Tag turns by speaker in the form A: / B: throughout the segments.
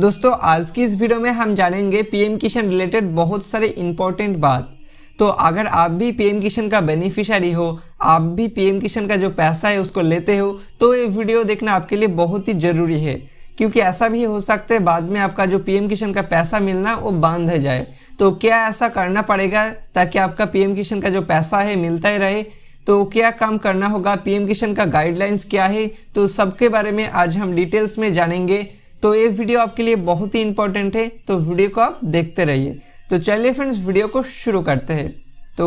A: दोस्तों आज की इस वीडियो में हम जानेंगे पीएम किशन रिलेटेड बहुत सारे इंपॉर्टेंट बात तो अगर आप भी पीएम किशन का बेनिफिशियरी हो आप भी पीएम किशन का जो पैसा है उसको लेते हो तो ये वीडियो देखना आपके लिए बहुत ही ज़रूरी है क्योंकि ऐसा भी हो सकता है बाद में आपका जो पीएम किशन का पैसा मिलना वो बंद हो जाए तो क्या ऐसा करना पड़ेगा ताकि आपका पीएम किशन का जो पैसा है मिलता ही रहे तो क्या काम करना होगा पीएम किशन का गाइडलाइंस क्या है तो सबके बारे में आज हम डिटेल्स में जानेंगे तो ये वीडियो आपके लिए बहुत ही इंपॉर्टेंट है तो वीडियो को आप देखते रहिए तो चलिए फ्रेंड्स वीडियो को शुरू करते हैं तो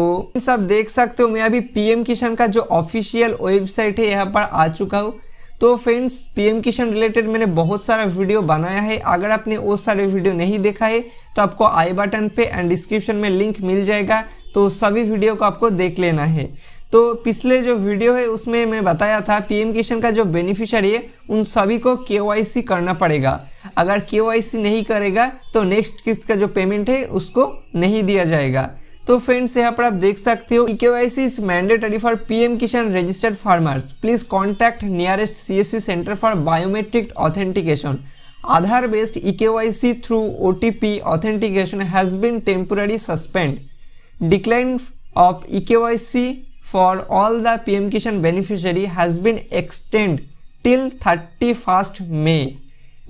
A: आप देख सकते हो मैं अभी पीएम किशन का जो ऑफिशियल वेबसाइट है यहाँ पर आ चुका हूँ तो फ्रेंड्स पीएम किशन रिलेटेड मैंने बहुत सारा वीडियो बनाया है अगर आपने वो सारे वीडियो नहीं देखा है तो आपको आई बटन पे एंड डिस्क्रिप्शन में लिंक मिल जाएगा तो सभी वीडियो को आपको देख लेना है तो पिछले जो वीडियो है उसमें मैं बताया था पीएम किशन का जो बेनिफिशियरी है उन सभी को केवाईसी करना पड़ेगा अगर केवाईसी नहीं करेगा तो नेक्स्ट किस्त का जो पेमेंट है उसको नहीं दिया जाएगा तो फ्रेंड्स यहाँ पर आप देख सकते हो K Y C is mandatory for PM Kisan registered farmers please contact nearest C centre for biometric authentication Aadhaar based C through OTP authentication has been temporary suspend decline of C for all the PM Kishan beneficiary has been extended till 31st May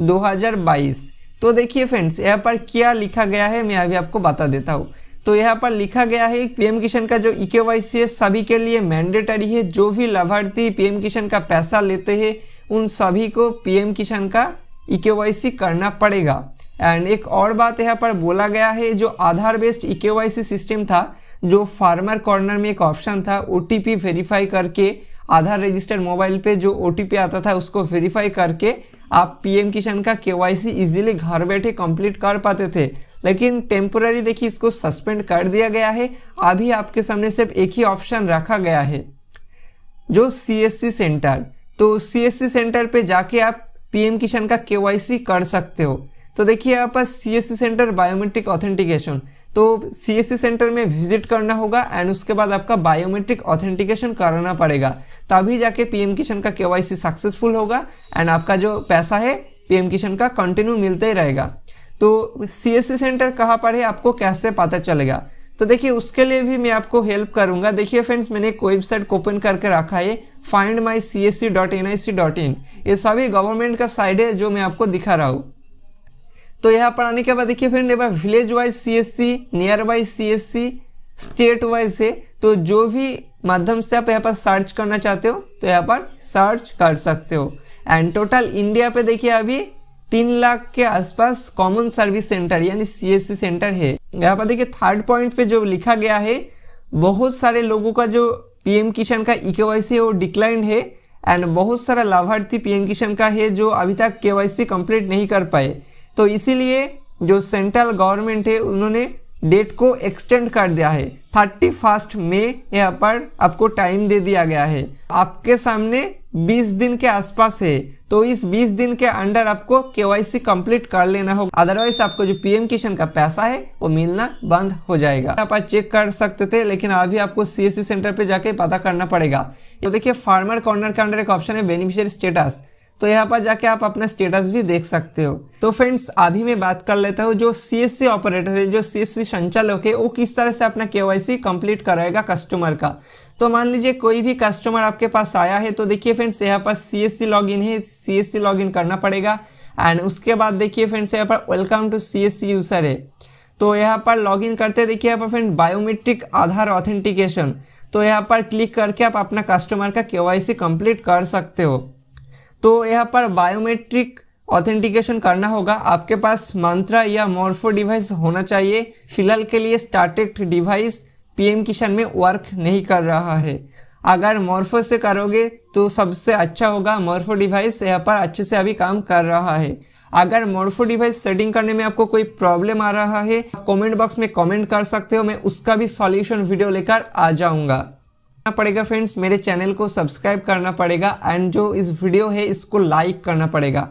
A: 2022 तो देखिए friends यहाँ पर क्या लिखा गया है मैं अभी आपको बता देता हूँ तो यहाँ पर लिखा गया है पीएम किशन का जो इके e वाई है सभी के लिए मैंडेटरी है जो भी लाभार्थी पीएम किशन का पैसा लेते हैं उन सभी को पीएम किशन का इके e वाई करना पड़ेगा एंड एक और बात यहाँ पर बोला गया है जो Aadhaar based e K Y system था जो फार्मर कॉर्नर में एक ऑप्शन था ओ वेरीफाई करके आधार रजिस्टर्ड मोबाइल पे जो ओ आता था उसको वेरीफाई करके आप पीएम किशन का के वाई इजीली घर बैठे कंप्लीट कर पाते थे लेकिन टेम्पोरि देखिए इसको सस्पेंड कर दिया गया है अभी आपके सामने सिर्फ एक ही ऑप्शन रखा गया है जो सी सेंटर तो सी सेंटर पे जाके आप एम किशन का के कर सकते हो तो देखिए C S C centre biometric authentication तो सी सेंटर में विजिट करना होगा एंड उसके बाद आपका बायोमेट्रिक ऑथेंटिकेशन कराना पड़ेगा तभी जाके पीएम किशन का केवाईसी सक्सेसफुल होगा एंड आपका जो पैसा है पीएम किशन का कंटिन्यू मिलते ही रहेगा तो सी सेंटर कहाँ पर है आपको कैसे पता चलेगा तो देखिए उसके लिए भी मैं आपको हेल्प करूंगा देखिए फ्रेंड्स मैंने एक वेबसाइट ओपन करके रखा है find my C S C dot N I C dot in ये सभी गवर्नमेंट का साइड है जो मैं आपको दिखा रहा हूँ तो यहाँ पर आने के बाद देखिए फ्रेंड एक बार village wise C S C near by C S C state wise है तो जो भी माध्यम से आप यहाँ पर सर्च करना चाहते हो तो यहाँ पर सर्च कर सकते हो एंड टोटल इंडिया पे देखिए अभी तीन लाख के आसपास कॉमन सर्विस सेंटर यानी सीएससी सेंटर है यहाँ पर देखिए थर्ड पॉइंट पे जो लिखा गया है बहुत सारे लोगों का जो पीएम किसान का ई e है वो डिक्लाइंड है एंड बहुत सारा लाभार्थी पीएम किसान का है जो अभी तक सी कंप्लीट नहीं कर पाए तो इसीलिए जो सेंट्रल गवर्नमेंट है उन्होंने डेट को एक्सटेंड कर दिया है थर्टी फर्स्ट मे यहाँ पर आपको टाइम दे दिया गया है आपके सामने 20 दिन के आसपास है तो इस 20 दिन के अंडर आपको के कंप्लीट कर लेना होगा अदरवाइज आपको जो पीएम किशन का पैसा है वो मिलना बंद हो जाएगा आप चेक कर सकते थे लेकिन अभी आपको सी सेंटर e पे जाके पता करना पड़ेगा तो देखिए फार्मर कॉर्नर के अंडर एक ऑप्शन है बेनिफिशियरी स्टेटस तो यहाँ पर जाके आप अपना स्टेटस भी देख सकते हो तो फ्रेंड्स अभी मैं बात कर लेता हूँ जो सी एस सी ऑपरेटर है जो सी एस सी संचालक है वो किस तरह से अपना के वाई सी कंप्लीट कराएगा कस्टमर का तो मान लीजिए कोई भी कस्टमर आपके पास आया है तो देखिए फ्रेंड्स यहाँ पर सी एस सी लॉग इन है सी एस सी लॉग इन करना पड़ेगा एंड उसके बाद देखिए फ्रेंड्स यहाँ पर welcome to C S C user है तो यहाँ पर लॉग इन करते देखिए यहाँ पर फ्रेंड बायोमेट्रिक आधार ऑथेंटिकेशन तो यहाँ पर क्लिक करके आप अपना कस्टमर का के कंप्लीट कर सकते हो तो यहाँ पर बायोमेट्रिक ऑथेंटिकेशन करना होगा आपके पास मंत्रा या मोर्फो डिवाइस होना चाहिए फिलहाल के लिए स्टार्टेड डिवाइस पीएम किशन में वर्क नहीं कर रहा है अगर मोर्फो से करोगे तो सबसे अच्छा होगा मोर्फो डिवाइस यहाँ पर अच्छे से अभी काम कर रहा है अगर मोर्फो डिवाइस सेटिंग करने में आपको कोई प्रॉब्लम आ रहा है कमेंट बॉक्स में कमेंट कर सकते हो मैं उसका भी सॉल्यूशन वीडियो लेकर आ जाऊंगा करना पड़ेगा फ्रेंड्स मेरे चैनल को सब्सक्राइब करना पड़ेगा एंड जो इस वीडियो है इसको लाइक करना पड़ेगा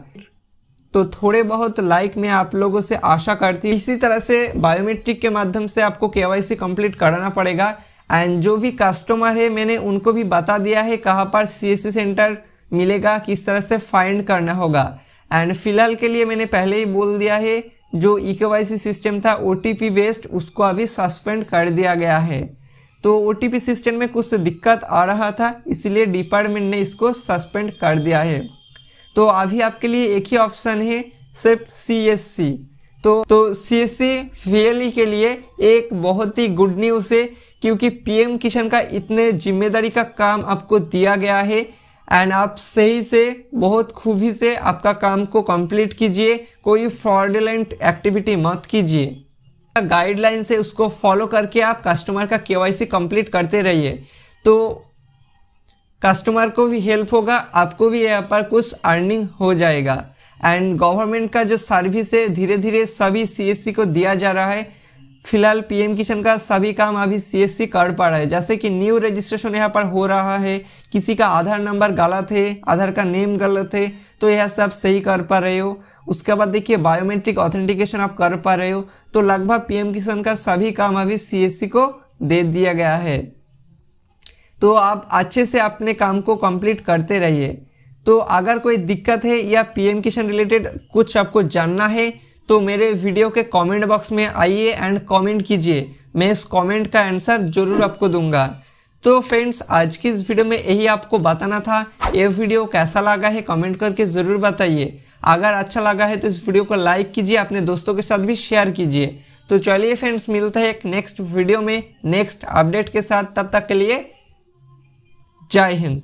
A: तो थोड़े बहुत लाइक में आप लोगों से आशा करती इसी तरह से बायोमेट्रिक के माध्यम से आपको के कंप्लीट कराना पड़ेगा एंड जो भी कस्टमर है मैंने उनको भी बता दिया है कहाँ पर सी सेंटर मिलेगा किस तरह से फाइंड करना होगा एंड फिलहाल के लिए मैंने पहले ही बोल दिया है जो ई e सिस्टम था ओ बेस्ड उसको अभी सस्पेंड कर दिया गया है तो ओ सिस्टम में कुछ दिक्कत आ रहा था इसलिए डिपार्टमेंट ने इसको सस्पेंड कर दिया है तो अभी आपके लिए एक ही ऑप्शन है सिर्फ सी तो तो सी एस के लिए एक बहुत ही गुड न्यूज़ है क्योंकि पीएम किशन का इतने जिम्मेदारी का काम आपको दिया गया है एंड आप सही से बहुत खूबी से आपका काम को कंप्लीट कीजिए कोई फ्रॉडलेंट एक्टिविटी मत कीजिए गाइडलाइन से उसको फॉलो करके आप कस्टमर का केवाईसी कंप्लीट करते रहिए तो कस्टमर को भी हेल्प होगा आपको भी यहाँ पर कुछ अर्निंग हो जाएगा एंड गवर्नमेंट का जो सर्विस है धीरे धीरे सभी सीएससी को दिया जा रहा है फिलहाल पीएम किशन का सभी काम अभी सीएससी कर पा रहा है जैसे कि न्यू रजिस्ट्रेशन यहाँ पर हो रहा है किसी का आधार नंबर गलत है आधार का नेम गलत है तो यह सब सही कर पा रहे हो उसके बाद देखिए बायोमेट्रिक ऑथेंटिकेशन आप कर पा रहे हो तो लगभग पीएम किसान का सभी काम अभी सीएससी को दे दिया गया है तो आप अच्छे से अपने काम को कंप्लीट करते रहिए तो अगर कोई दिक्कत है या पीएम किसान रिलेटेड कुछ आपको जानना है तो मेरे वीडियो के कमेंट बॉक्स में आइए एंड कमेंट कीजिए मैं इस कमेंट का आंसर जरूर आपको दूंगा तो फ्रेंड्स आज की इस वीडियो में यही आपको बताना था ये वीडियो कैसा लगा है कमेंट करके ज़रूर बताइए अगर अच्छा लगा है तो इस वीडियो को लाइक कीजिए अपने दोस्तों के साथ भी शेयर कीजिए तो चलिए फ्रेंड्स मिलते हैं एक नेक्स्ट वीडियो में नेक्स्ट अपडेट के साथ तब तक के लिए जय हिंद